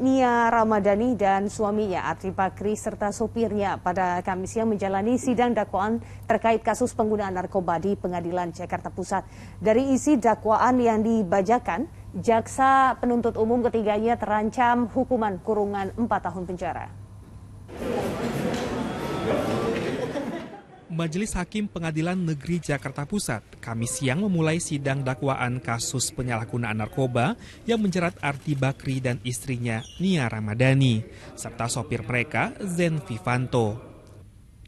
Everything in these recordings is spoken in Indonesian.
Nia Ramadhani dan suaminya Ardi Bakri serta sopirnya pada Kamis siang menjalani sidang dakwaan terkait kasus penggunaan narkoba di Pengadilan Jakarta Pusat. Dari isi dakwaan yang dibacakan, jaksa penuntut umum ketiganya terancam hukuman kurungan 4 tahun penjara. Majelis Hakim Pengadilan Negeri Jakarta Pusat Kamis siang memulai sidang dakwaan kasus penyalahgunaan narkoba yang menjerat Arti Bakri dan istrinya Nia Ramadhani serta sopir mereka Zen Vivanto.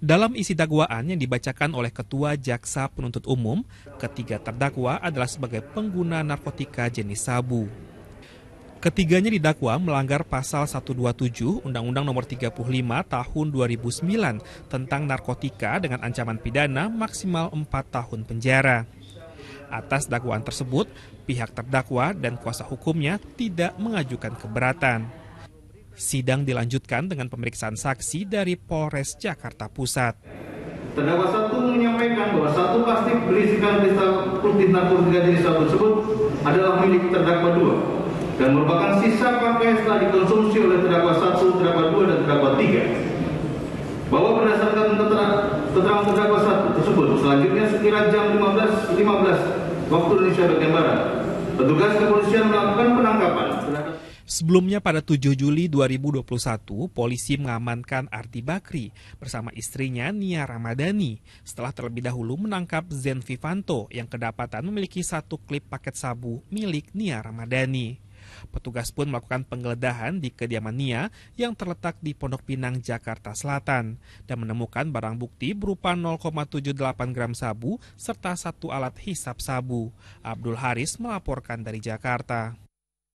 Dalam isi dakwaan yang dibacakan oleh Ketua Jaksa Penuntut Umum, ketiga terdakwa adalah sebagai pengguna narkotika jenis sabu. Ketiganya didakwa melanggar pasal 127 Undang-Undang Nomor 35 Tahun 2009 tentang narkotika dengan ancaman pidana maksimal 4 tahun penjara. Atas dakwaan tersebut, pihak terdakwa dan kuasa hukumnya tidak mengajukan keberatan. Sidang dilanjutkan dengan pemeriksaan saksi dari Polres Jakarta Pusat. Terdakwa satu menyampaikan bahwa satu plastik berisikan kristal putih narkotika jenis sabu tersebut adalah milik terdakwa dua dan merupakan sisa pakai setelah dikonsumsi oleh terdakwa satu, terdakwa dua, dan terdakwa tiga. Bahwa berdasarkan keterangan terdakwa satu tersebut, selanjutnya sekira jam 15.15 .15 waktu Indonesia bagian Barat, petugas kepolisian melakukan penangkapan Sebelumnya pada 7 Juli 2021, polisi mengamankan Arti Bakri bersama istrinya Nia Ramadhani setelah terlebih dahulu menangkap Zen Vivanto yang kedapatan memiliki satu klip paket sabu milik Nia Ramadhani. Petugas pun melakukan penggeledahan di kediaman Nia yang terletak di Pondok Pinang, Jakarta Selatan dan menemukan barang bukti berupa 0,78 gram sabu serta satu alat hisap sabu. Abdul Haris melaporkan dari Jakarta.